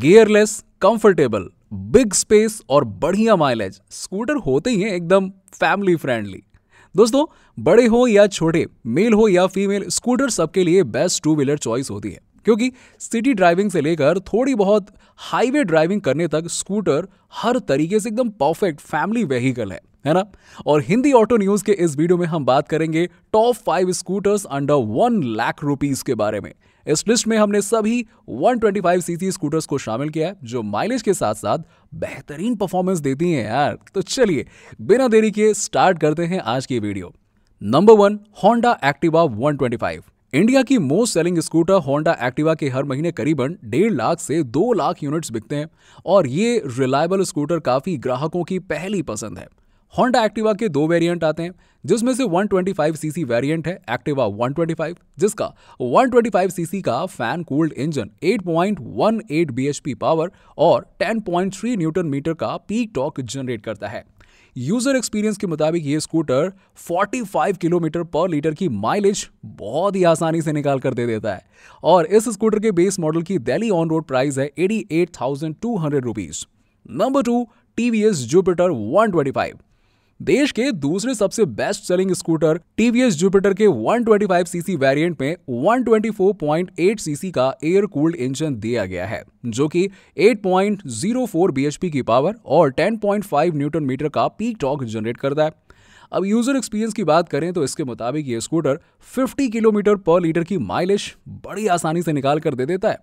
gearless comfortable big space और बढ़िया mileage scooter होते ही हैं एकदम फैमिली फ्रेंडली दोस्तों बड़े हो या छोटे मेल हो या फीमेल स्कूटर सबके लिए बेस्ट टू व्हीलर चॉइस होती है क्योंकि सिटी ड्राइविंग से लेकर थोड़ी बहुत हाईवे ड्राइविंग करने तक स्कूटर हर तरीके से एकदम परफेक्ट फैमिली व्हीकल है है ना और हिंदी ऑटो न्यूज के इस वीडियो में हम बात करेंगे top five scooters under one lakh rupees के बारे में इस लिस्ट में हमने सभी 125 सीसी स्कूटर्स को शामिल किया है जो माइलेज के साथ साथ बेहतरीन परफॉर्मेंस देती हैं यार तो चलिए बिना देरी के स्टार्ट करते हैं आज की video number one Honda Activa 125 India की most selling scooter Honda Activa के हर महीने करीबन डेढ़ लाख से दो लाख यूनिट्स बिकते हैं और ये रिलायबल स्कूटर काफ़ी ग्राहकों की पहली पसंद है होंडा एक्टिवा के दो वेरिएंट आते हैं जिसमें से 125 सीसी वेरिएंट है एक्टिवा 125 जिसका 125 सीसी का fan cooled engine 8.18 point power और 10.3 न्यूटन मीटर का पीक टॉक जनरेट करता है यूजर एक्सपीरियंस के मुताबिक ये स्कूटर 45 किलोमीटर पर लीटर की माइलेज बहुत ही आसानी से निकाल कर दे देता है और इस स्कूटर के बेस मॉडल की दिल्ली ऑन रोड प्राइस है eighty eight thousand two hundred rupees number two T V S Jupiter one twenty five देश के दूसरे सबसे best selling scooter TVS Jupiter के 125 सीसी वेरिएंट में 124.8 सीसी का एयर कूल्ड इंजन दिया गया है जो कि 8.04 bhp की पावर और 10.5 न्यूटन मीटर का पीक टॉक जनरेट करता है अब यूजर एक्सपीरियंस की बात करें तो इसके मुताबिक ये स्कूटर 50 किलोमीटर पर लीटर की माइलेज बड़ी आसानी से निकाल कर दे देता है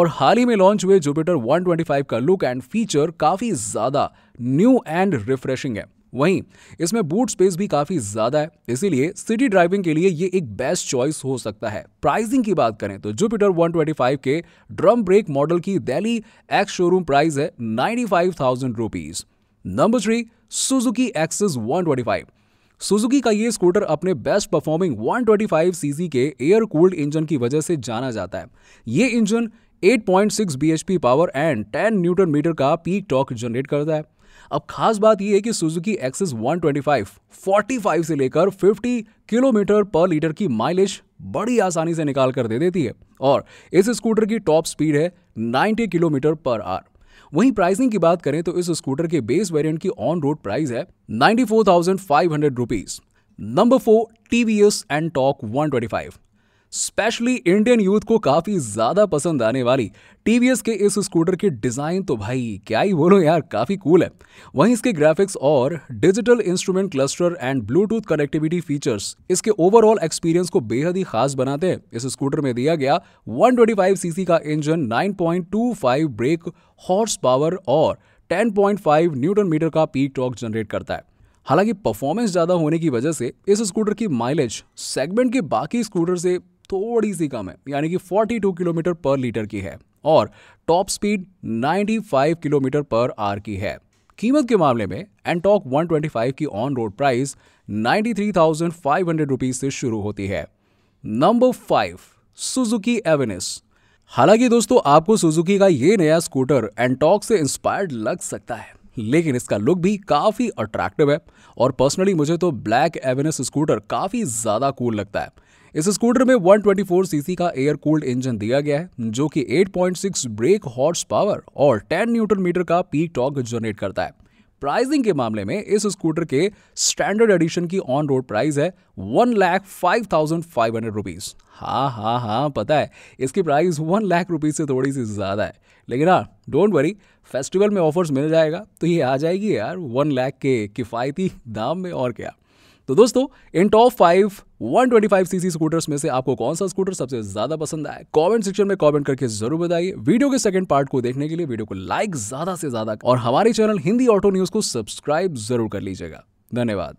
और हाल ही में लॉन्च हुए जुपिटर 125 का लुक एंड फीचर काफ़ी ज़्यादा न्यू एंड रिफ्रेशिंग है वहीं इसमें बूट स्पेस भी काफ़ी ज़्यादा है इसीलिए सिटी ड्राइविंग के लिए ये एक बेस्ट चॉइस हो सकता है प्राइसिंग की बात करें तो जुपिटर 125 के ड्रम ब्रेक मॉडल की दिल्ली एक्स शोरूम प्राइस है ninety five thousand rupees number three Suzuki Access 125 Suzuki का ये स्कूटर अपने बेस्ट परफॉर्मिंग 125 सीसी के एयर कूल्ड इंजन की वजह से जाना जाता है ये engine 8.6 bhp power and 10 newton metre का पीक टॉक जनरेट करता है अब खास बात यह है कि सुजुकी एक्सेस 125 45 से लेकर 50 किलोमीटर पर लीटर की माइलेज बड़ी आसानी से निकाल कर दे देती है और इस स्कूटर की टॉप स्पीड है 90 किलोमीटर पर आर वहीं प्राइसिंग की बात करें तो इस स्कूटर के बेस वेरिएंट की ऑन रोड प्राइस है ninety four thousand five hundred rupees number four TVS Ntorq five specially Indian youth को काफी ज्यादा पसंद आने वाली टीवीएस के इस स्कूटर की डिजाइन तो भाई क्या ही बोलो यार काफी कूल है वहीं इसके ग्राफिक्स और digital instrument cluster and Bluetooth connectivity features इसके ओवरऑल एक्सपीरियंस को बेहद ही खास बनाते हैं इस स्कूटर में दिया गया 125 सीसी का इंजन 9.25 ब्रेक हॉर्स पावर और 10.5 न्यूटन मीटर का पीक टॉक जनरेट करता है हालांकि परफॉर्मेंस ज़्यादा होने की वजह से इस स्कूटर की माइलेज सेगमेंट के बाकी स्कूटर से थोड़ी सी कम है यानी कि 42 किलोमीटर पर लीटर की है और top speed 95 kilometre per hour की है कीमत के मामले में एंटॉक 125 की ऑन रोड प्राइस 93,500 रुपीस से शुरू होती है नंबर फाइव सुजुकी एवेनिस हालांकि दोस्तों आपको सुजुकी का ये नया स्कूटर एंटॉक से इंस्पायर्ड लग सकता है लेकिन इसका लुक भी काफ़ी अट्रैक्टिव है और पर्सनली मुझे तो ब्लैक एवेनस स्कूटर काफ़ी ज़्यादा कूल लगता है इस स्कूटर में 124 सीसी का एयर कूल्ड इंजन दिया गया है जो कि 8.6 ब्रेक हॉर्स पावर और 10 न्यूटन मीटर का पीक टॉक जनरेट करता है प्राइसिंग के मामले में इस स्कूटर के स्टैंडर्ड एडिशन की ऑन रोड प्राइस है one lakh five thousand five hundred rupees हाँ हाँ हाँ पता है इसकी प्राइस वन लाख रुपीज़ से थोड़ी सी ज़्यादा है लेकिन हाँ डोंट वरी फेस्टिवल में ऑफर्स मिल जाएगा तो ये आ जाएगी यार वन लाख के किफ़ायती दाम में और क्या तो दोस्तों इन टॉप फाइव 125 सीसी स्कूटर्स में से आपको कौन सा स्कूटर सबसे ज्यादा पसंद आया कमेंट सेक्शन में कमेंट करके जरूर बताइए वीडियो के सेकंड पार्ट को देखने के लिए वीडियो को लाइक ज्यादा से ज्यादा और हमारे चैनल हिंदी ऑटो न्यूज को सब्सक्राइब जरूर कर लीजिएगा धन्यवाद